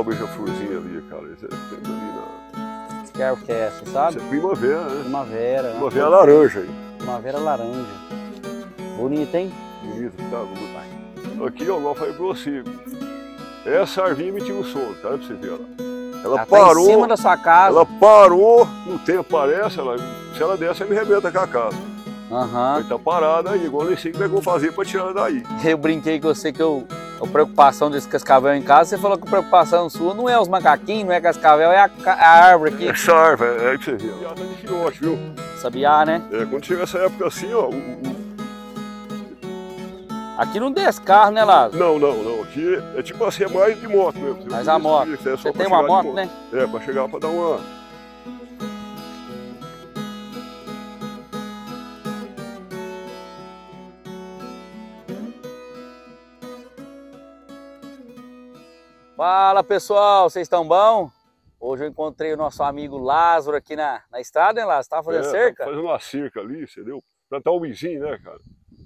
o beija-florzinho ali, cara. Isso é ali na... que é o que é, sabe? Isso é primavera, né? Primavera. Né? Primavera né? laranja aí. Primavera laranja. Bonito, hein? Bonito, tá bonito. Aqui, ó, igual eu falei pra você. Essa arvinha me tira o sono, tá? Pra você ver, Ela, ela parou. Tá em cima da sua casa. Ela parou no tempo, parece. Ela, se ela desce, ela me arrebenta com a casa. Aham. Uhum. tá parada aí, igual eu nem sei o que vai fazer pra tirar ela daí. Eu brinquei com você que eu a preocupação desse cascavel em casa, você falou que a preocupação sua não é os macaquinhos, não é cascavel, é a, a árvore aqui. Essa árvore, é aí você ver. Ela de filhote, viu? Sabiá, né? É, quando chega essa época assim, ó... O, o... Aqui não desce carro, né, Lázaro? Não, não, não. Aqui é tipo assim, é mais de moto mesmo. Mas a moto. É você, você tem uma moto, moto, né? É, pra chegar pra dar uma... Fala pessoal, vocês estão bom? Hoje eu encontrei o nosso amigo Lázaro aqui na, na estrada, hein Lázaro? Você tá tava fazendo é, tá cerca? fazendo uma cerca ali, entendeu? Plantar um vizinho, né, cara?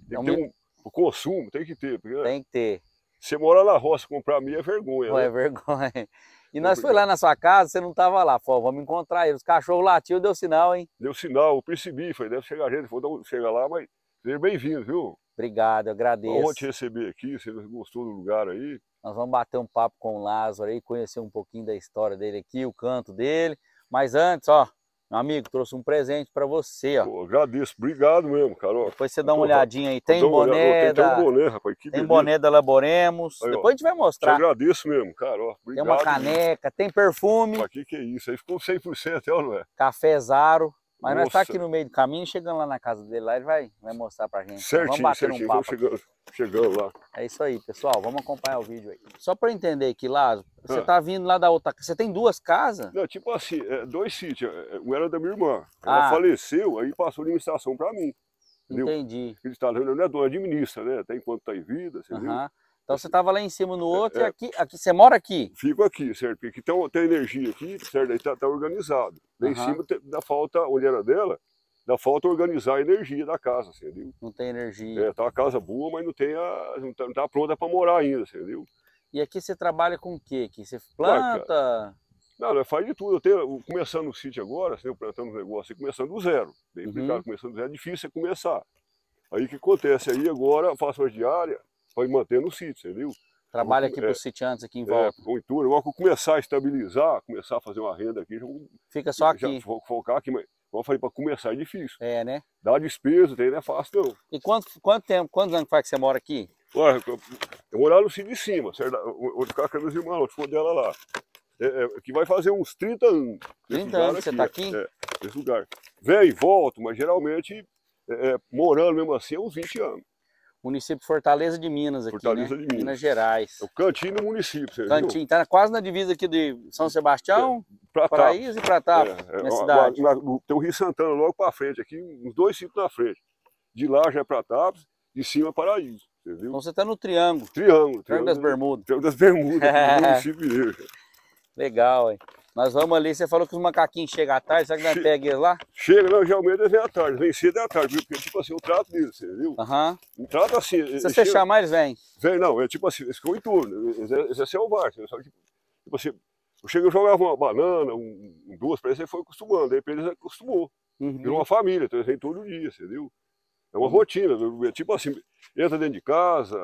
Tem que ter um, o consumo, tem que ter. Porque, Tem que ter. Você mora na roça, comprar milho é vergonha, Não é né? É vergonha. E nós foi lá na sua casa, você não estava lá. Falou, vamos encontrar ele. Os cachorros latiam, deu sinal, hein? Deu sinal, eu percebi. Falei, deve chegar gente. Vou dar um, chegar lá, mas seja bem-vindo, viu? Obrigado, eu agradeço. Bom te receber aqui, você gostou do lugar aí? Nós vamos bater um papo com o Lázaro aí, conhecer um pouquinho da história dele aqui, o canto dele. Mas antes, ó, meu amigo, trouxe um presente para você, ó. Pô, agradeço, obrigado mesmo, Carol. Depois você dá uma Pô, tá olhadinha aí. Tem boné da... Tem, um boné, rapaz, que Tem boné da Laboremos. Aí, Depois a gente vai mostrar. Te agradeço mesmo, Carol. Obrigado. Tem uma caneca, mesmo. tem perfume. Pra que que é isso? Aí ficou 100% até, ou não é? Café Zaro. Mas nós tá aqui no meio do caminho, chegando lá na casa dele, lá ele vai, vai mostrar pra gente. Certinho, vamos bater certinho, um papo. Chegando, chegando lá. É isso aí, pessoal, vamos acompanhar o vídeo aí. Só para eu entender aqui, lá, você ah. tá vindo lá da outra casa, você tem duas casas? Não, tipo assim, é, dois sítios, é, um era da minha irmã, ela ah. faleceu, aí passou a administração para mim. Entendeu? Entendi. Ele está, não é dona, administra, né, até enquanto tá em vida, você uh -huh. viu? Então você estava lá em cima no é, outro é, e aqui, aqui, você mora aqui? Fico aqui, certo? Porque tem, tem energia aqui, certo? Aí está tá organizado. Lá uhum. em cima tem, dá falta, onde era dela, dá falta organizar a energia da casa, você entendeu? Não tem energia. É, tá uma casa boa, mas não tem a, não está tá pronta para morar ainda, você entendeu? E aqui você trabalha com o quê? Que você planta? Não, eu faz de tudo. Eu tenho, começando o sítio agora, assim, plantando um negócio, começando do zero. Bem uhum. complicado, começando do zero, é difícil começar. Aí o que acontece? Aí agora eu faço as diárias, para ir mantendo o sítio, você viu? Trabalha aqui para sítio antes aqui em é, volta. É, que eu começar a estabilizar, começar a fazer uma renda aqui. Já, Fica só aqui. Já, focar aqui, mas como eu falei, para começar é difícil. É, né? Dá despesa, não é fácil não. E quanto, quanto tempo, quantos anos faz que você mora aqui? Olha, eu, eu morava no sítio de cima, certo? Eu ficar com meus irmãos, onde dela lá. É, é, que vai fazer uns 30 anos. 30 anos que você está aqui? É, nesse lugar. Vem e volto, mas geralmente, é, é morando mesmo assim, é uns 20 anos. Município Fortaleza de Minas, aqui, Fortaleza né? de Minas. Minas Gerais. É o cantinho do município, você Cantinho, viu? tá quase na divisa aqui de São Sebastião, é, tá. Paraíso e Pratap, tá, é, é, na cidade. tem o Rio Santana logo para frente aqui, uns dois cintos na frente. De lá já é Pratap, tá, de cima é Paraíso, você viu? Então você tá no Triângulo. Triângulo. Triângulo, triângulo das Bermudas. Triângulo das Bermudas, município mesmo. Legal, hein? Nós vamos ali, você falou que os macaquinhos chegam à tarde, será que nós pega eles lá? Chega, não, geralmente vem à tarde, vem cedo é à tarde, porque tipo assim, eu trato deles, viu? Aham. Uhum. Trato assim. Se você chega... chamar, eles vêm? Vem, não, é tipo assim, eles ficam em turno, eles é, seu é selvagem, tipo, tipo assim, eu chego e jogava uma banana, um, duas, pra eles, ele foi acostumando, aí eles acostumou, uhum. virou uma família, então eles vêm todo dia, entendeu? É uma uhum. rotina, é tipo assim, entra dentro de casa,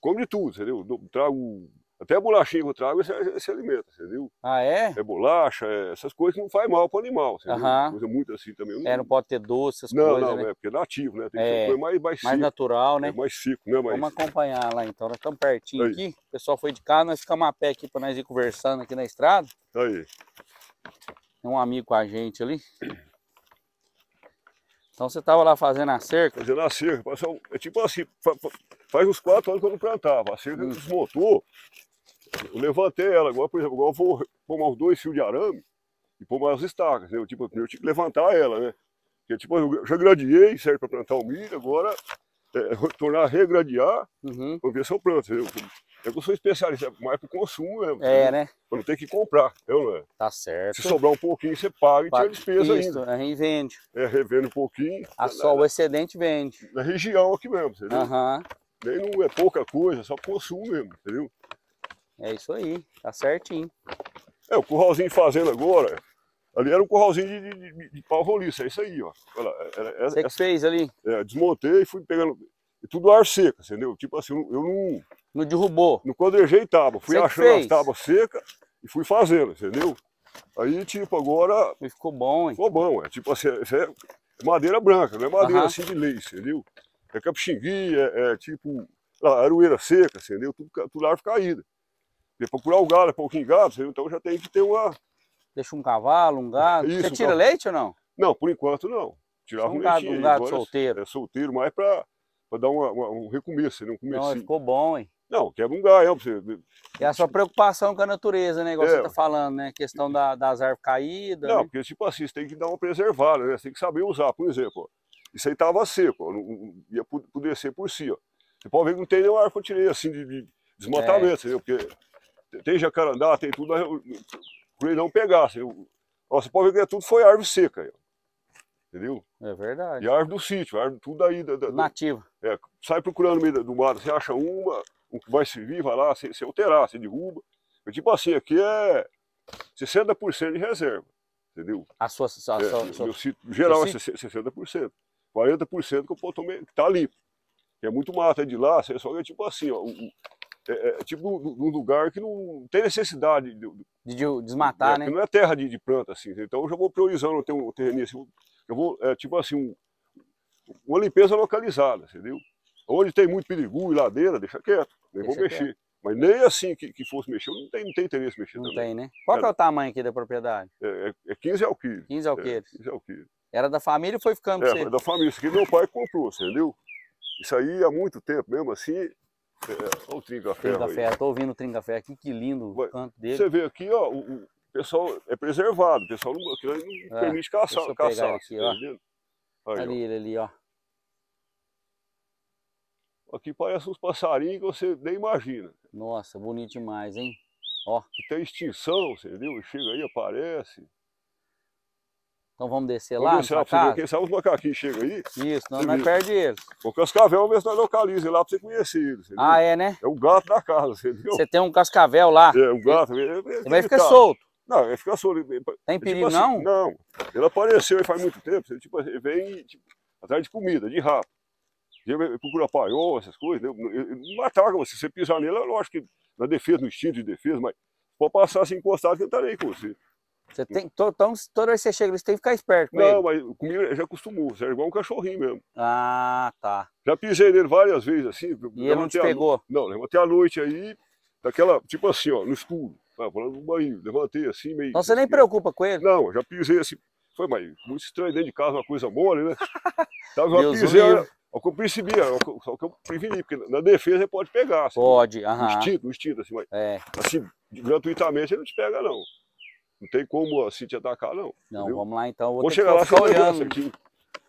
come de tudo, entendeu? Trago até bolachinha que eu trago, você, se é, é alimenta, você viu? Ah, é? É bolacha, é, essas coisas não faz mal para o animal, você uh -huh. Coisa muito assim também. É, não... É, não pode ter doce, essas não, coisas, Não, não, né? é porque é nativo, né? Tem é, que ser mais, mais, mais natural, né? É mais seco, né? Mais... Vamos acompanhar lá então, nós estamos pertinho aí. aqui. O pessoal foi de casa, nós ficamos a pé aqui para nós ir conversando aqui na estrada. Aí. Tem um amigo com a gente ali. Então você estava lá fazendo a cerca? Fazendo a cerca. Passou, é tipo assim, faz uns quatro anos que eu não plantava. A cerca hum. desmontou, eu levantei ela, agora, por exemplo, agora eu vou pôr mais dois fios de arame e pôr mais estacas. Eu, tipo, eu tinha que levantar ela, né? Porque, tipo, eu já gradeei, certo? para plantar o milho, agora é, tornar a regradear uhum. para ver se eu planto. Eu, que eu sou especialista, é mais para consumo mesmo. É, né? Para não ter que comprar, eu não é? Tá certo. Se sobrar um pouquinho, você paga e paga. tira a despesa Isso, ainda. Aí vende. É, revende um pouquinho. A na, sol, o excedente vende. Na região aqui mesmo, entendeu? Aham. Uhum. não é pouca coisa, só consumo mesmo, entendeu? É isso aí, tá certinho. É, o curralzinho fazendo agora, ali era um curralzinho de, de, de, de pau roliço, é isso aí, ó. Olha, era, era, é, é, é, Você essa, que fez ali? É, desmontei e fui pegando, tudo ar seco, entendeu? Tipo assim, eu não... Não derrubou? Não quadrejei tábua, fui Você achando as tábuas secas e fui fazendo, entendeu? Aí, tipo, agora... E ficou bom, hein? Ficou bom, é tipo assim, é madeira branca, não é madeira uh -huh. assim de leite, entendeu? É capixinguinha, é, é tipo, arueira seca, entendeu? Tudo, tudo árvore caída. Depois procurar o gado, é pouquinho gado, então já tem que ter uma... Deixa um cavalo, um gado. Isso, Você tira leite ou não? Não, por enquanto não. Tirava um, leite. É gado, Um gado solteiro. É, é solteiro, mas é para dar uma, uma, um recomeço, né? um Não, ficou bom, hein? Não, quebra um galho. Você... é a sua preocupação com a natureza, né? Igual é. você está falando, né? A questão da, das árvores caídas. Não, né? porque tipo assim, você tem que dar uma preservada, né? Você tem que saber usar, por exemplo. Isso aí estava seco, ó, não, ia poder ser por si, ó. Você pode ver que não tem nenhuma árvore que eu tirei assim de, de desmatamento, é. entendeu? Porque tem jacarandá, tem tudo, para ele não pegasse. Assim, você pode ver que tudo foi árvore seca. Entendeu? É verdade. E árvore do sítio, árvore tudo aí. Da, da, Nativa. Do, é, sai procurando no meio do mato, você acha uma, um que vai servir, vai lá, você, você alterar, você derruba. Eu, tipo assim, aqui é 60% de reserva. Entendeu? A sua. A é, sua, meu, sítio, geral é 60%. 40% que eu tomei, que tá ali. É muito mato, é de lá, só que é tipo assim, ó, o, é, é, é, tipo um lugar que não tem necessidade de, de desmatar, é, né? Não é terra de, de, planta, assim. Então eu já vou priorizando, ter um terreno assim, eu vou, é, tipo assim, um, uma limpeza localizada, entendeu? Onde tem muito perigo e ladeira, deixa quieto, nem deixa vou mexer. Quieto. Mas nem assim que, que fosse mexer, não tem, não tem interesse mexer não também. tem, né? Qual é, é o tamanho aqui da propriedade? É, é 15 alqueires. 15 alqueires. É, 15 alqueires. É, Era da família ou foi ficando com é, você? É, da família. Isso aqui meu pai comprou, entendeu? Isso aí há muito tempo mesmo, assim, Olha é, o Tringafé. estou ouvindo o Tringafé aqui, que lindo Mas, canto dele. Você vê aqui, ó, o, o pessoal é preservado, o pessoal não, não é, permite caçar. Deixa eu caçar, aqui, ó. Aí, ali, ó. ele ali, ó. Aqui parece uns passarinhos que você nem imagina. Nossa, bonito demais, hein? Ó. Que tem extinção, você viu? Chega aí, aparece. Então vamos descer vamos lá. Descer lá você os macaquinhos chegam aí. Isso, não, nós perde eles. O cascavel mesmo nós localizamos lá pra você conhecer ele. Ah, é, né? É o gato da casa, entendeu? Você tem um cascavel lá. É, o gato. Ele, ele, ele vai ficar tá. solto. Não, ele fica solto. Ele, tem tipo perigo, tipo assim, não? Não. Ele apareceu aí faz muito tempo. Ele, tipo, ele vem tipo, atrás de comida, de rato. Ele procura paiol, essas coisas. Né? Ele não ataca você. Se você pisar nele, eu é acho que na defesa, no instinto de defesa, mas pode passar assim encostar que ele tá aí com você. Você tem, to, então, toda vez que você chega, você tem que ficar esperto. Com não, ele. mas comigo já acostumou, você é igual um cachorrinho mesmo. Ah, tá. Já pisei nele várias vezes, assim. E ele não te pegou? A, não, levantei à noite aí, daquela, tipo assim, ó, no escuro. Tá, falando no banho, levantei assim, meio. Então você nem assim, preocupa com ele? Não, já pisei assim. Foi, mas muito estranho dentro de casa, uma coisa mole, né? Tava então, já pisei. o que eu percebi, só que eu preveni, porque na defesa ele pode pegar. Assim, pode, aham. Uh -huh. instinto, instinto, assim, mas. É. Assim, gratuitamente ele não te pega, não. Não tem como assim te atacar, não. Não, entendeu? vamos lá então. Vou, vou chegar lá ficar olhando. Aqui.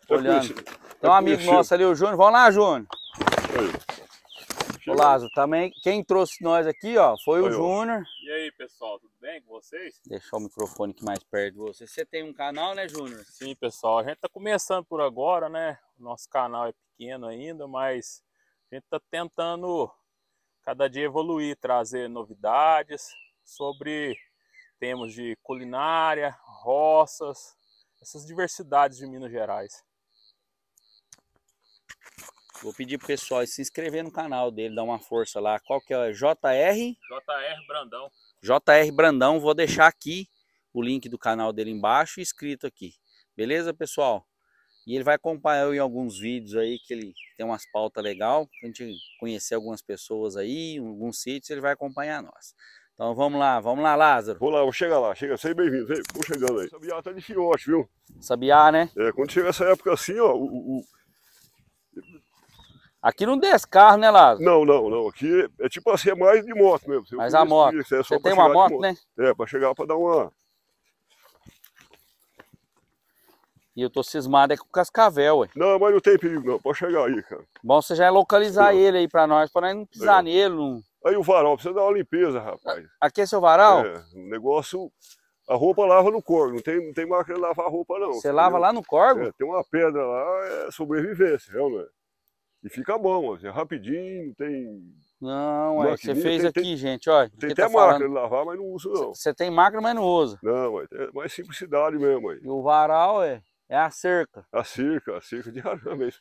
Tá olhando. Tem então, um tá amigo nosso ali, o Júnior. Vamos lá, Júnior. Ô, Lázaro, também quem trouxe nós aqui, ó, foi, foi o Júnior. E aí, pessoal, tudo bem com vocês? Deixar o microfone aqui mais perto de você. Você tem um canal, né, Júnior? Sim, pessoal, a gente tá começando por agora, né? Nosso canal é pequeno ainda, mas a gente tá tentando cada dia evoluir, trazer novidades sobre temos de culinária, roças, essas diversidades de Minas Gerais. Vou pedir pro pessoal se inscrever no canal dele, dar uma força lá. Qual que é? JR? JR Brandão. JR Brandão, vou deixar aqui o link do canal dele embaixo escrito aqui. Beleza, pessoal? E ele vai acompanhar em alguns vídeos aí que ele tem umas pautas legal, a gente conhecer algumas pessoas aí, alguns sítios, ele vai acompanhar nós. Então vamos lá, vamos lá, Lázaro. Vou lá, vou chegar lá, chega, seja bem-vindo, vou chegando aí. Sabiá tá de fiote, viu? Sabiá, né? É, quando chega essa época assim, ó, o... o... Aqui não desce carro, né, Lázaro? Não, não, não. Aqui é, é tipo assim, é mais de moto mesmo. Mais Mas a moto. é Você tem uma moto, moto, né? É, pra chegar pra dar uma... E eu tô cismado é com o cascavel, ué. Não, mas não tem perigo não, pode chegar aí, cara. Bom, você já é localizar ele aí pra nós, pra nós não pisar é. nele, não Aí o varal precisa dar uma limpeza, rapaz. Aqui é seu varal? É, o negócio. A roupa lava no corgo, não tem, não tem máquina de lavar roupa, não. Você lava lá no corgo? É, tem uma pedra lá, é sobrevivência, realmente. É é? E fica bom, assim, é rapidinho, não tem. Não, é, você fez tem, aqui, tem, gente, olha. Tem até tá máquina de lavar, mas não uso, não. Você tem máquina, mas não usa. Não, é mais simplicidade mesmo aí. E o varal é, é a cerca. A cerca, a cerca de arame, isso.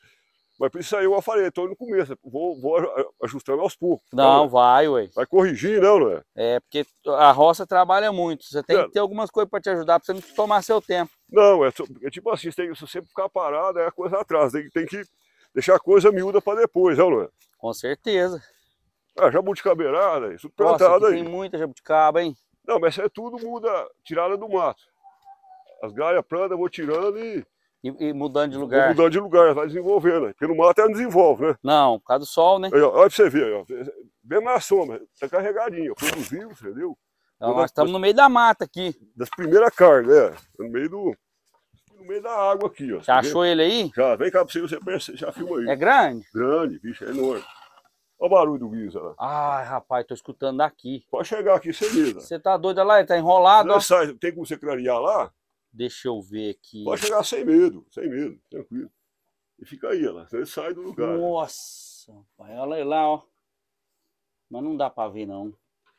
Mas isso aí eu falei, estou no começo, vou, vou ajustando aos poucos. Não, tá, vai, ué. Vai corrigir, não, né? É, porque a roça trabalha muito, você tem é. que ter algumas coisas para te ajudar, para você não tomar seu tempo. Não, é, é tipo assim, você tem que sempre ficar parado, é a coisa atrás, tem, tem que deixar a coisa miúda para depois, não, não é? Com certeza. Ah, jabuticabeirada, né, isso plantado aí. tem muita jabuticaba, hein? Não, mas isso é tudo muda, tirada do mato. As galhas plantas eu vou tirando e e, e, mudando de lugar. E mudando de lugar, vai desenvolvendo. Porque no mato ela não desenvolve, né? Não, por causa do sol, né? Aí, ó, olha pra você ver, ó, bem na sombra, tá carregadinho, produziu, entendeu? Então, nós estamos no meio da mata aqui. Das primeiras cargas, é. No meio do. No meio da água aqui, ó. Já achou ele aí? Já, vem cá pra você, você já filma aí. É grande? Grande, bicho, é enorme. Olha o barulho do guisa lá. Ai, rapaz, tô escutando daqui. Pode chegar aqui, você guisa. Você tá doido, olha lá, ele tá enrolado. Não, ó. Sai, tem como você clarear lá? Deixa eu ver aqui. Pode chegar sem medo, sem medo, tranquilo. E fica aí, ela. Você sai do lugar. Nossa, pai, olha lá, ó. Mas não dá pra ver, não.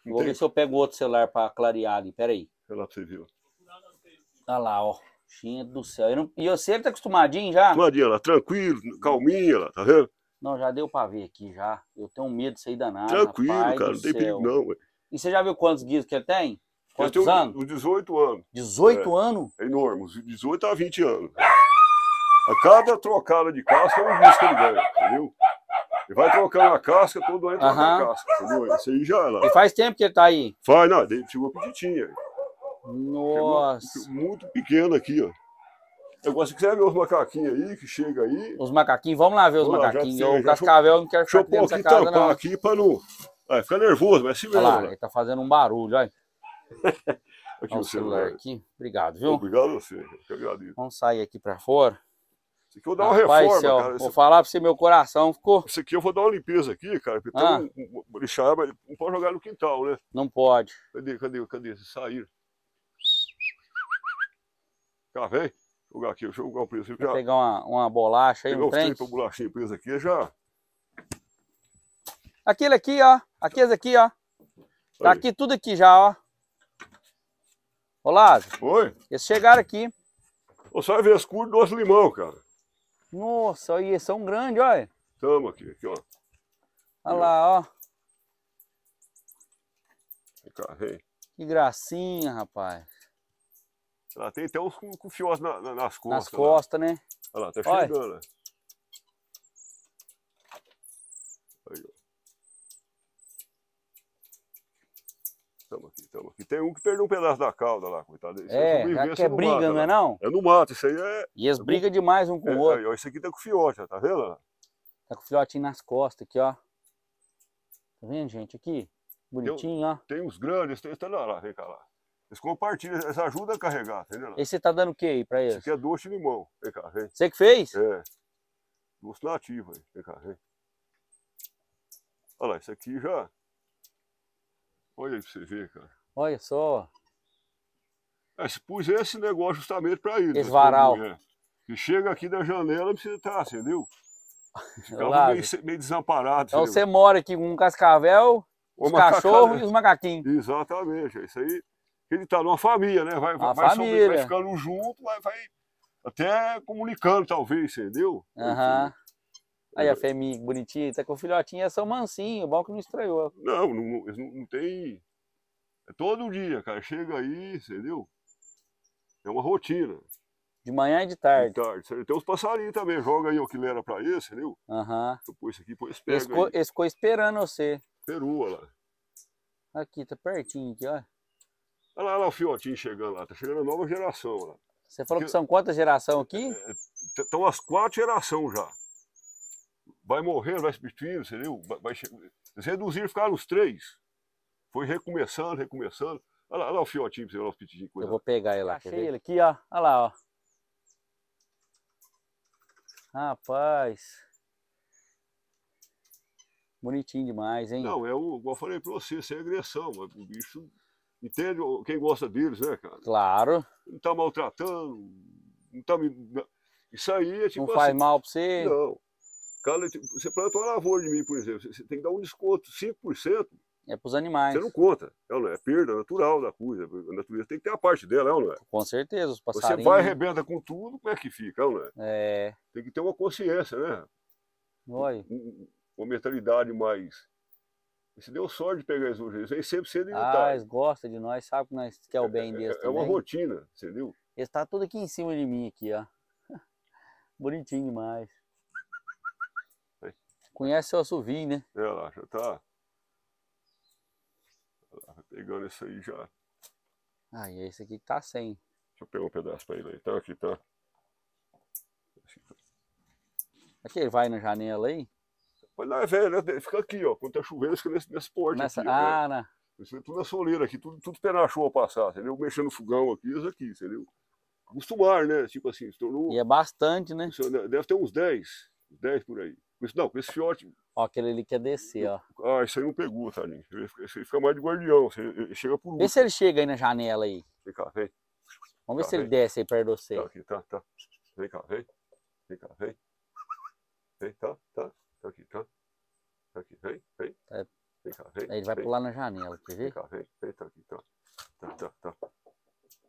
Vou ver se eu pego outro celular pra clarear ali. Pera aí. Olha lá pra você ver, ó. Olha tá lá, ó. Tinha do céu. Não... E você, ele tá acostumadinho já? Acostumadinho, lá, tranquilo, calminha, ela. tá vendo? Não, já deu pra ver aqui já. Eu tenho medo de sair danado. Tranquilo, cara, não tem perigo não, ué. E você já viu quantos guias que ele tem? Quantos eu anos? Uns 18 anos. 18 é, anos? É enorme, os 18 a 20 anos. A cada trocada de casca é um risco que ele ganha, entendeu? Ele vai trocando a casca, todo ano troca uhum. a casca, entendeu? Isso aí já é lá. E faz tempo que ele tá aí? Faz, não, ele ficou petitinha. Nossa. Chegou, muito pequeno aqui, ó. Eu gosto que você ver os macaquinhos aí, que chega aí. Os macaquinhos, vamos lá ver os macaquinhos. Lá, já, o cascavel não quer ficar dentro dessa casa, não. aqui para não... É, fica nervoso, mas se é assim mesmo. Olha lá, né? ele tá fazendo um barulho, olha aqui o celular aqui. Obrigado, viu? Obrigado a você. Eu agradeço. Vamos sair aqui para fora. Isso aqui eu vou dar Rapaz, uma reforma, céu, cara. Vou falar pra você, meu coração ficou... Isso aqui eu vou dar uma limpeza aqui, cara. Porque ah. tem um, um, lixar, mas não pode jogar no quintal, né? Não pode. Cadê, cadê, cadê? Sair. Cá, vem. Vou Jogar aqui, deixa eu jogar o preço. Já... pegar uma, uma bolacha aí, pegar um trem. Pegar os bolachinha presa aqui, já... Aquele aqui, ó. Aqueles aqui, ó. Tá aqui tudo aqui já, ó. Olá. Oi? Eles chegaram aqui. Ô, só ver escuro nosso limão, cara. Nossa, olha, são grandes, olha. Tamo aqui, aqui, ó. Olha lá, ó. Carrei. Que gracinha, rapaz. Ela tem até uns com, com fios na, na, nas costas. Nas costas, né? né? Olha lá, tá chegando, olha. Né? estamos aqui, estamos aqui. Tem um que perdeu um pedaço da cauda lá, coitado. Esse é, é que é briga, não é né? não? É no mato, isso aí é... E eles é brigam muito... demais um com é, o outro. Esse aqui tá com fiote, tá vendo? Tá com o nas costas aqui, ó. Tá vendo, gente, aqui? Bonitinho, tem, ó. Tem uns grandes, tem... Olha tá lá, vem cá lá. Eles compartilham, eles ajudam a carregar, entendeu? Tá esse você tá dando o que aí pra eles? Esse aqui é doce de limão. Vem cá, vem. Você que fez? É. Doce nativo aí. Vem cá, vem. Olha lá, isso aqui já... Olha aí pra você ver, cara. Olha só. É, pus esse negócio justamente para isso. Né? Esse varal. É, que chega aqui da janela pra você tá, entendeu? Ficava meio, meio desamparado. Então você mora aqui com um cascavel, Ô, os cachorros e os macaquinhos. Exatamente, é isso aí. Ele tá numa família, né? Vai, vai, família. Sobre, vai ficando junto, vai, vai até comunicando, talvez, entendeu? Aham. Uhum. Aí a fêmea bonitinha, tá com o filhotinho, é são mansinho, bom que não estranhou. Não, não, não, não tem... É todo dia, cara, chega aí, entendeu? É uma rotina. De manhã e de tarde. De tarde. Tem uns passarinhos também, joga aí o que lera pra esse, entendeu? Aham. Uhum. Eu pus isso aqui, pô, espera. esse, co, esse ficou esperando você. Perua lá. Aqui, tá pertinho aqui, ó. Olha lá, olha lá o fiotinho chegando lá, tá chegando a nova geração lá. Você falou que são quantas gerações aqui? Estão é, é as quatro gerações já vai morrer, vai substituir, entendeu? Vai, vai, reduzir, ficaram os três. Foi recomeçando, recomeçando. Olha lá, olha lá o fiotinho você viu os pitidinhos. Eu vou pegar ele lá. Achei ele aqui, ó. Olha lá, ó. Rapaz. Bonitinho demais, hein? Não, é o, igual eu falei pra você, isso é agressão. O bicho, entende quem gosta deles, né, cara? Claro. Não tá maltratando, não tá me... Isso aí é tipo Não assim, faz mal pra você? Não. Cara, você planta uma lavoura de mim, por exemplo, você tem que dar um desconto, 5%. É para os animais. Você não conta. É, é? é perda natural da coisa. A natureza tem que ter a parte dela, é não é? Com certeza, os passarinhos... Você vai e arrebenta com tudo, como é que fica, não é? É. Tem que ter uma consciência, né? Oi. Uma mentalidade mais... Você deu sorte de pegar as urgências. sempre sendo Ah, eles gostam de nós, sabe que nós quer o bem é, deles É, é uma rotina, entendeu? Eles estão tá tudo aqui em cima de mim, aqui, ó. Bonitinho demais. Conhece o assovim, né? É lá, já tá. pegando isso aí já. Ah, e esse aqui tá sem. Deixa eu pegar um pedaço pra ele aí. Tá aqui, tá. Aqui ele vai na janela aí? Mas lá é velho, né? Fica aqui, ó. Quando tá chovendo, fica nesse, nesse porte Nessa... aqui. Ah, né? Isso é tudo na soleira aqui, tudo, tudo chuva passar, entendeu? Mexendo no fogão aqui, isso aqui, entendeu? Acostumar, né? Tipo assim, se tornou... E é bastante, né? né? Deve ter uns 10, 10 por aí. Com esse, não, com esse fiote. Ó, aquele ali quer descer, ó. Ah, isso aí não pegou, tadinho. Tá, esse aí fica mais de guardião. Ele chega por Vê se ele chega aí na janela aí. Vem cá, vem. Vamos ver se vem. ele desce aí perto de você. Tá, aqui, tá, tá. Vem cá, vem. Vem cá, vem. Vem, tá, tá. Tá aqui, tá. Tá aqui, vem, vem. Tá. Vem cá, vem. Aí ele vai vem. pular na janela, quer ver? Vem cá, vem. Vem, tá aqui, tá. Tá, tá, tá.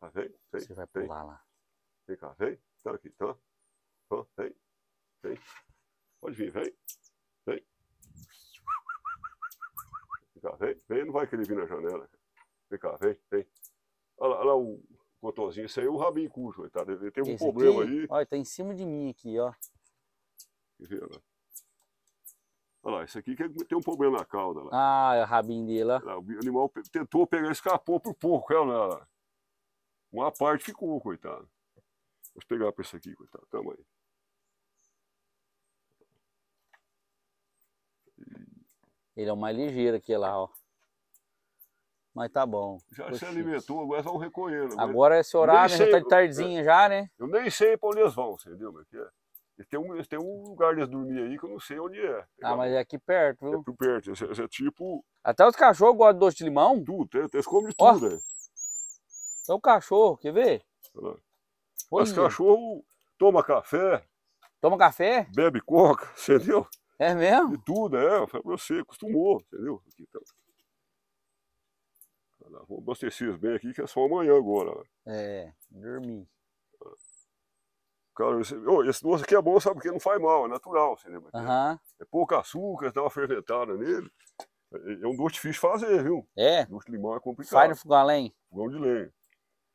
Tá, vem, vem. Você vai pular lá. Vem cá, vem. Tá aqui, tá. Tá, vem. Vem. Pode vir, vem. Vem. Vem cá, vem. Vem, não vai querer vir na janela. Vem cá, vem, vem. Olha lá, olha lá o cotonzinho. Esse aí é o rabinho cujo, tá? Ele tem um Esse problema aqui, aí. Olha, tá em cima de mim aqui, ó. olha lá. Olha lá, esse aqui que tem um problema na cauda. Lá. Ah, é o rabinho dele, Lá, o animal tentou pegar, escapou por pouco, olha lá. Uma parte ficou, coitado. Vamos pegar pra esse aqui, coitado. Tamo aí. Ele é o mais ligeiro aqui lá, ó. Mas tá bom. Já Poxa. se alimentou, agora vão um recolher. Né? Agora, é esse horário sei, já tá de tardinha já, né? Eu nem sei pra onde eles vão, entendeu? Mas é. um, tem um lugar deles dormir aí que eu não sei onde é. Ah, mas é aqui perto, viu? É aqui perto. Esse, esse é, tipo. Até os cachorros gostam de doce de limão? Tudo, eles comem de tudo, né? É o cachorro, quer ver? Os cachorros toma café. Toma café? Bebe coca, entendeu? É mesmo? De tudo, é. Foi você, acostumou, entendeu? Vamos então. ah, vou abastecer bem aqui que é só amanhã agora. Né? É, dormir. Cara, esse, oh, esse doce aqui é bom, sabe? Porque não faz mal, é natural, você lembra? Uhum. É, pouco açúcar, dá uma ferventada nele. É, é, é um doce difícil de fazer, viu? É? Doce de limão é complicado. Sai no fogão além? Fogão de lenha.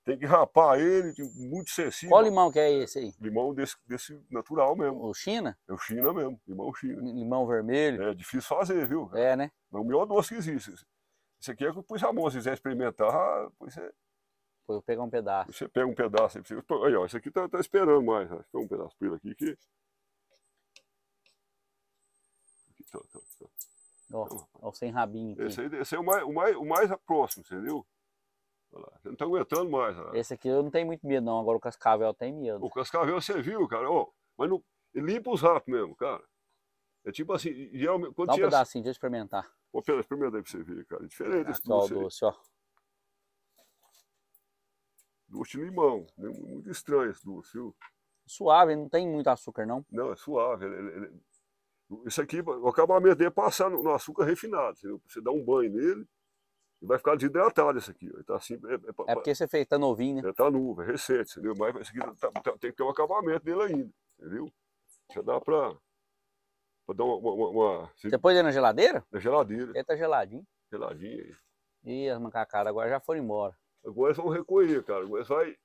Tem que rapar ele, muito excessivo. Qual limão que é esse aí? Limão desse, desse natural mesmo. O China? É o China mesmo, limão China. Limão vermelho? É difícil fazer, viu? É, né? É o melhor doce que existe. Esse aqui é que o Ramon, se quiser experimentar, pois é. Vou pegar um pedaço. Você pega um pedaço. Você... Aí, ó, esse aqui tá, tá esperando mais. Ó. Tem um pedaço pra ele aqui que... aqui, tá, tá, tá. Ó, então, ó, sem rabinho aqui. Esse, aí, esse é o mais, o, mais, o mais próximo, entendeu? Você não está aguentando mais. Esse aqui eu não tenho muito medo, não. Agora o cascavel tem medo. O cascavel você viu, cara. Oh, mas não... ele limpa os ratos mesmo, cara. É tipo assim, é Dá um tinha... pedacinho, deixa eu experimentar. Vou pegar, experimenta aí pra você ver, cara. É diferente ah, esse doce. Ó, doce, de limão. Muito estranho esse doce, viu? Suave, não tem muito açúcar, não? Não, é suave. Ele, ele... Isso aqui, o acabamento dele é passar no açúcar refinado. Você dá um banho nele, e vai ficar desidratado esse aqui. Tá assim, é, é, é porque você fez, tá novinho, né? É, tá novo, é recente, entendeu? Mas esse aqui tá, tá, tem que ter um acabamento nele ainda, entendeu? Já dá pra, pra dar uma... uma, uma... Você põe ele na geladeira? Na geladeira. Ele tá geladinho. Geladinho aí. Ih, as macacadas agora já foram embora. Agora eles vão recolher, cara. Agora eles vai...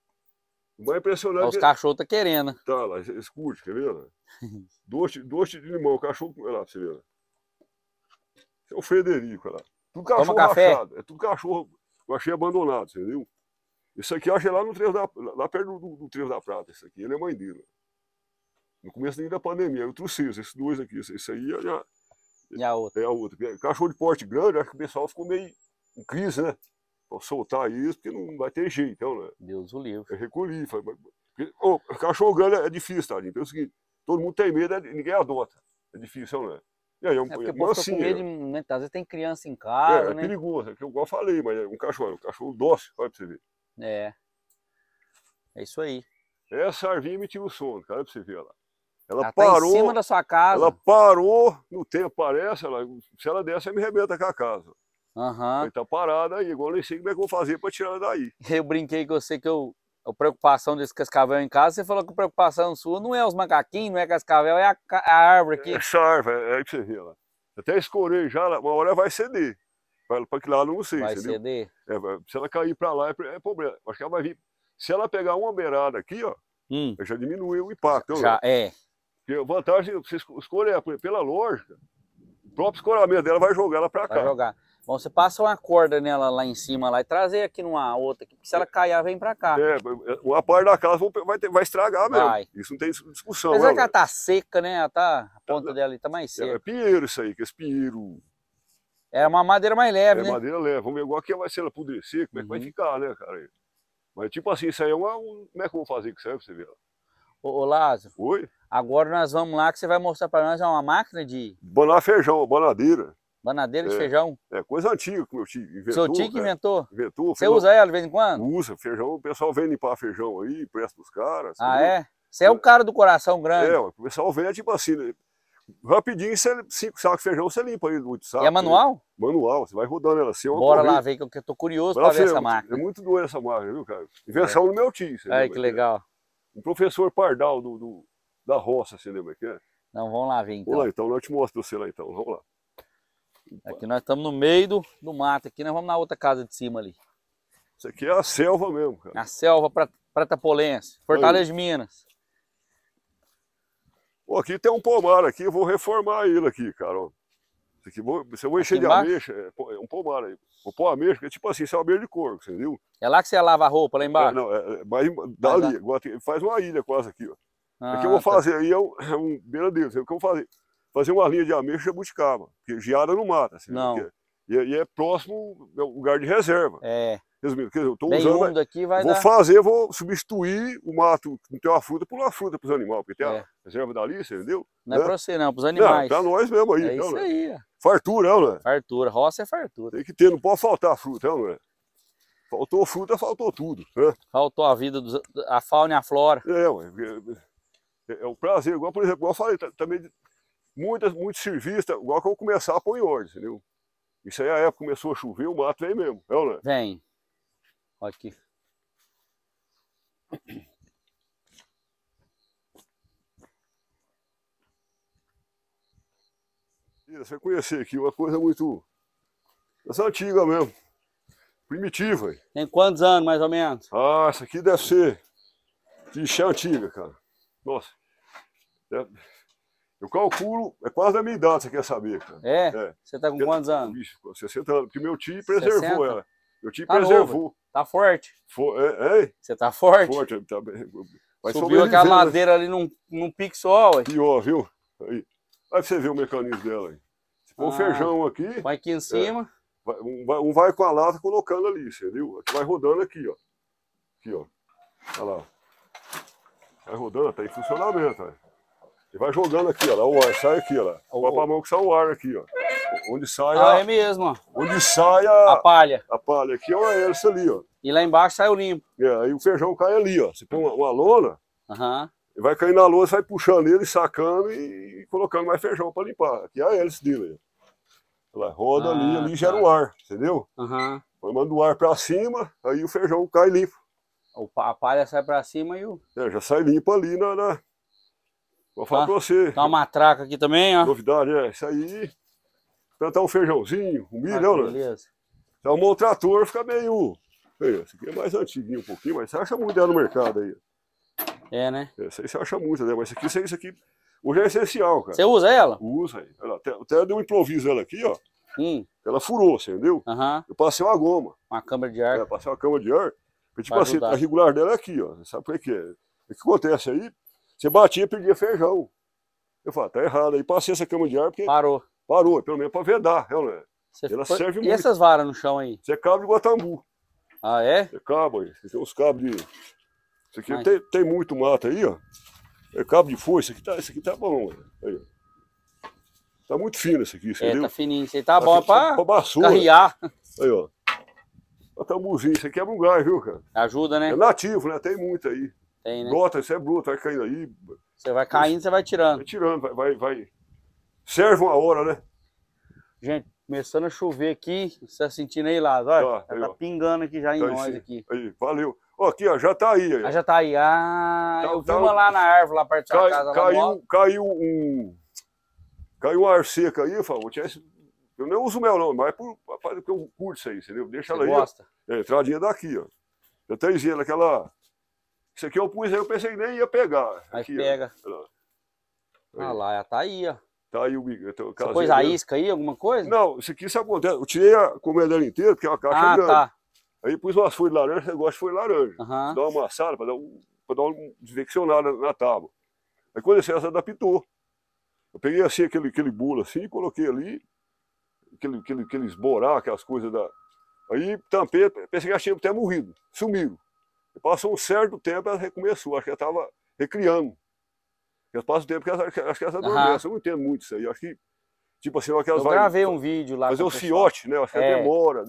O impressionante... Os é- cachorros tá querendo. Né? Tá lá, escute, quer ver? Né? Doce, doce de limão, o cachorro... Olha lá você vê né? Esse é o Frederico, olha lá. Tudo cachorro Toma café. É tudo cachorro. Eu achei abandonado, entendeu? Isso aqui eu achei lá no trevo da, lá perto do, do trevo da prata, esse aqui. Ele é mãe dele. No começo da pandemia, eu trouxe esses dois aqui. Isso aí é já, e a outra? É a outra. Cachorro de porte grande, acho que o pessoal ficou meio em crise, né? Pra soltar isso, porque não vai ter jeito, então, né? Deus o livre. Eu é recolhi. Falei, porque, oh, cachorro grande é difícil, Tá, gente? Pelo seguinte, todo mundo tem medo, é, ninguém adota. É difícil, não é? é, um, é é porque é mas, assim, com medo né, às vezes tem criança em casa, é, né? É perigoso, é que eu igual falei, mas é um cachorro, um cachorro dócil, olha pra você ver. É, é isso aí. Essa arvinha tirou o sono, cara, pra você ver lá. Ela, ela parou. Tá em cima da sua casa. Ela parou no tempo, parece. Ela, se ela desce, ela me arrebenta com a casa. Aham. Uhum. Ela tá parada aí. igual eu nem sei como é que eu vou fazer para tirar ela daí. Eu brinquei com você que eu a preocupação desse cascavel em casa, você falou que a preocupação sua não é os macaquinhos, não é cascavel, é a, a árvore aqui. É essa árvore, é, é aí que você vê lá. Até escorei já, uma hora vai ceder. Para que lá não sei. Vai entendeu? ceder? É, se ela cair para lá, é, é, problema. Acho que ela vai vir. Se ela pegar uma beirada aqui, ó, hum. já diminuiu o impacto. Já, é. Porque a vantagem, você escolher pela lógica, o próprio escoramento dela vai jogar ela para cá. Vai jogar. Bom, você passa uma corda nela lá em cima lá, e trazer aqui numa outra, porque se ela cair, vem para cá. É, uma parte da casa vai, ter, vai estragar mesmo. Vai. Isso não tem discussão. Apesar né, que ela tá seca, né? Ela tá, a tá, ponta ela, tá. dela tá mais é, seca. É, é pinheiro isso aí, que é esse pinheiro. É uma madeira mais leve, é, né? É madeira leve. Vamos ver igual que vai ser ela apodrecer, como é que uhum. vai ficar, né, cara? Mas tipo assim, isso aí é uma... Como é que eu vou fazer com isso aí pra você ver? Ô, ô Lázaro. Oi? Agora nós vamos lá que você vai mostrar para nós é uma máquina de... Banar feijão, banadeira. Banadeira de é. feijão. É coisa antiga que meu tio inventou. Seu tio que inventou? Inventou. Você usa ela de vez em quando? Usa, feijão. O pessoal vem limpar feijão aí, presta pros caras. Ah, é? Você é o é. cara do coração grande. É, o pessoal vem é tipo assim, né? rapidinho, cinco sacos de feijão, você limpa aí muito saco. E é né? manual? Né? Manual, você vai rodando ela assim. É Bora lá ver, que eu tô curioso para ver essa é, máquina. É muito doida essa máquina, viu, cara? Invenção é. do meu tio. Você Ai, que né? legal. É? Um professor Pardal do, do, da roça, você lembra que é? Não, vamos lá ver então. Vamos lá então. então, eu te mostro você lá então, vamos lá. Aqui nós estamos no meio do, do mato, aqui nós vamos na outra casa de cima ali. Isso aqui é a selva mesmo, cara. A selva pratapolense, Fortaleza de Minas. Pô, aqui tem um pomar aqui, eu vou reformar ele aqui, cara. Ó. Isso aqui, você vai encher de ameixa, é, é um pomar aí. Vou pôr ameixa, que é tipo assim, isso é uma de couro, você viu? É lá que você lava a roupa, lá embaixo? É, não, é, é mas dali, mas, agora tem, faz uma ilha quase aqui, ó. Ah, aqui eu ah, vou tá. fazer aí é um, é um beira dele, sabe o que eu vou fazer? fazer uma linha de ameixa buscava, porque geada não mata. Assim, né? não. Porque, e, e, é próximo ao lugar de reserva. É. Resumindo, quer dizer, eu estou usando. Aqui vai vou dar... fazer, vou substituir o mato que não tem uma fruta por uma fruta para os animais, porque tem é. a reserva dali, você entendeu? Não é né? é para você, não, é para os animais. Não, para nós mesmo aí. É então, isso né? aí. Fartura, não é? Fartura, roça é fartura. Tem que ter, não pode faltar fruta, não é? Faltou fruta, faltou tudo. Né? Faltou a vida, dos, a fauna e a flora. É, ué, é, é, é um prazer. Igual, por exemplo, igual eu falei, tá, também Muitas, muitos servistas igual que eu começar a pôr em ordem, entendeu? Isso aí é a época começou a chover, o mato vem mesmo, é ou não é? Vem. Olha aqui. Você vai conhecer aqui uma coisa muito essa antiga mesmo. Primitiva. Tem quantos anos, mais ou menos? Ah, essa aqui deve ser de chá antiga, cara. Nossa. Deve... Eu calculo, é quase a minha idade, você quer saber, cara. É? é. Você tá com eu, quantos anos? Bicho, 60 anos, porque meu tio preservou 60? ela. Meu tio tá preservou. Novo. Tá forte. For, é, é, Você tá forte? Forte. Tá, bem. Subiu aquela madeira né? ali num, num pique só, ué. Pior, viu? Aí. aí você vê o mecanismo dela aí. Você põe ah, feijão aqui. Vai aqui em é. cima. É, um, vai, um, vai, com a lata colocando ali, você viu? Aqui vai rodando aqui, ó. Aqui, ó. Olha lá. Vai rodando, tá em funcionamento, velho. Você vai jogando aqui, ó. Lá, o ar sai aqui, ó. Lá. Vai pra mão que sai o ar aqui, ó. Onde sai ah, a. Ah, é mesmo, Onde sai a. A palha. A palha aqui é uma hélice ali, ó. E lá embaixo sai o limpo. É, aí o feijão cai ali, ó. Você põe uma, uma lona. Vai cair na lona, sai puxando ele, sacando e, colocando mais feijão pra limpar. Aqui é a hélice dele. Ela roda ah, ali, ali tá. gera o ar, entendeu? Aham. Uhum. manda o ar pra cima, aí o feijão cai limpo. A palha sai pra cima e o. É, já sai limpo ali na... na... Vou falar tá? pra você. Dá uma matraca aqui também, ó. Novidade, é. Isso aí. Plantar um feijãozinho, um milho, ah, né? Beleza. Então, um trator fica meio. Esse aqui é mais antiguinho um pouquinho, mas você acha muito dela no mercado aí. É, né? Essa é, aí você acha muito, né? Mas isso aqui, isso aqui, aqui hoje é essencial, cara. Você usa ela? Usa. Ela até, até deu um improviso ela aqui, ó. Hum. Ela furou, você entendeu? Uhum. Eu passei uma goma. Uma câmara de ar. É, passei uma câmara de ar. tipo assim, a regular dela é aqui, ó. Você sabe por que é? O que acontece aí? Você batia e perdia feijão. Eu falo, ah, tá errado. Aí passei essa cama de ar porque. Parou. Parou, pelo menos para vedar, é é? Ela foi... serve e muito. E essas varas no chão aí? Isso é cabo de Guatambu. Ah, é? É cabo aí. Tem uns cabos de. Isso aqui tem, tem muito mato aí, ó. É cabo de foice. Isso aqui tá, isso aqui tá bom, aí, Tá muito fino esse aqui, é, entendeu? Tá fininho. Isso aí tá, tá bom pra, pra basura. Aí, ó. Guatambuzinho. Isso aqui é um viu, cara? Ajuda, né? É nativo, né? Tem muito aí. Tem, né? isso é bruto, vai caindo aí. Você vai caindo, isso, você vai tirando. Vai tirando, vai, vai, vai. Serve uma hora, né? Gente, começando a chover aqui, você tá sentindo aí, Lázaro? Olha, tá, aí, tá pingando aqui já em então, nós aqui. Aí, valeu. Ó, aqui, ó, já tá aí. Ó. Ah, já tá aí. Ah, tá, eu vi tá uma lá na árvore, lá perto da casa. Caiu, caiu um... Caiu um ar seco aí, eu falo, eu não uso mel não, mas é por, é porque eu curto isso aí, entendeu? Deixa você ela aí. gosta? é, entradinha daqui, ó. Eu tenho ela aquela isso aqui eu pus aí, eu pensei que nem ia pegar. Aí aqui, pega. Olha ah lá, já tá aí, ó. Tá aí o então, Você pôs a isca aí, alguma coisa? Não, isso aqui isso acontece. Eu tirei a comida inteira, que é uma caixa ah, grande. Tá. Aí pus umas folhas de laranja, eu gosto de folha de laranja. Uhum. Dá uma amassada para dar, um, pra dar um direccionado na, tábua. Aí quando essa adaptou. Eu peguei assim aquele, aquele bolo assim, coloquei ali, aquele, aquele, aqueles borá, aquelas coisas da. Aí tampei, pensei que achei tinha até morrido, sumiu passou um certo tempo, ela recomeçou, acho que ela estava recriando. Eu passo o tempo que elas, acho que elas adormecem. Uhum. Eu não entendo muito isso aí. Eu acho que, tipo assim, aquelas Eu vai, gravei um vídeo lá. Fazer o fiote né? acho que é. é. demora,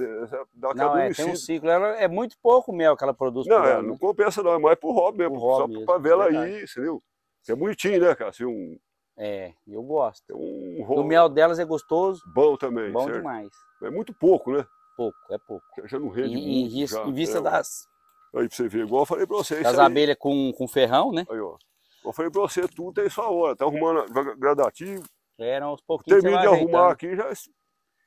dá aquela não, é, tem um ciclo. Ela, é muito pouco mel que ela produz não, por é, Não né? compensa não, é mais pro hobby mesmo. Pro só pra ver ela aí, entendeu? É bonitinho, né, cara? Assim, um... É, eu gosto. É um O mel delas é gostoso. Bom também, Bom certo? demais. É muito pouco, né? Pouco, é pouco. Já não rende e, muito. Em, já, em vista é, das Aí pra você ver, igual eu falei pra você. As abelhas com, com ferrão, né? Aí, ó. Eu falei pra você, tudo tem sua hora. Tá arrumando gradativo. É, era uns pouquinhos. Termina de arrumar aqui, já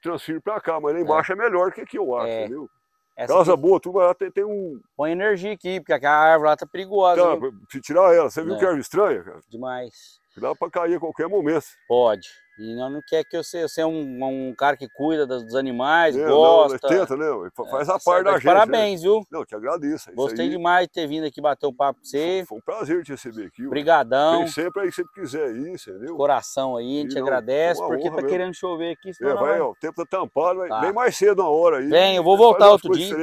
transfiro pra cá. Mas lá embaixo é, é melhor que aqui, eu acho, é. entendeu? Essa Casa aqui... boa, tudo, ela tem, tem, um... Põe energia aqui, porque aquela árvore lá tá perigosa. se tá, tirar ela, você viu é. que árvore estranha, cara? Demais. Dá pra cair a qualquer momento. Pode. E nós não quer que você, você é um, um cara que cuida dos, animais, é, gosta. Não, tenta, né? Faz é, a parte da gente. Né? Parabéns, né? viu? Não, te agradeço. Gostei aí... demais de ter vindo aqui bater um papo com você. Foi, foi um prazer te receber aqui. Obrigadão. Vem sempre aí que sempre quiser ir, entendeu? Coração aí, a gente agradece, porque tá mesmo. querendo chover aqui. É, vai, ó, o tempo tá tampado, vai. Tá. Vem mais cedo uma hora aí. Vem, eu vou voltar outro dia.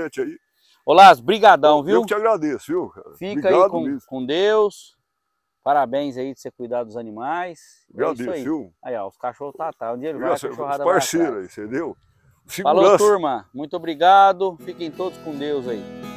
Olá, brigadão, viu? Eu que te agradeço, viu? Fica Obrigado aí com, com Deus. Parabéns aí de você cuidar dos animais. Já é disse, viu? Aí, ó, o cachorro tá, tá. Onde ele vai, cachorrada parceiro aí, entendeu? Segurança. Falou, turma. Muito obrigado. Fiquem todos com Deus aí.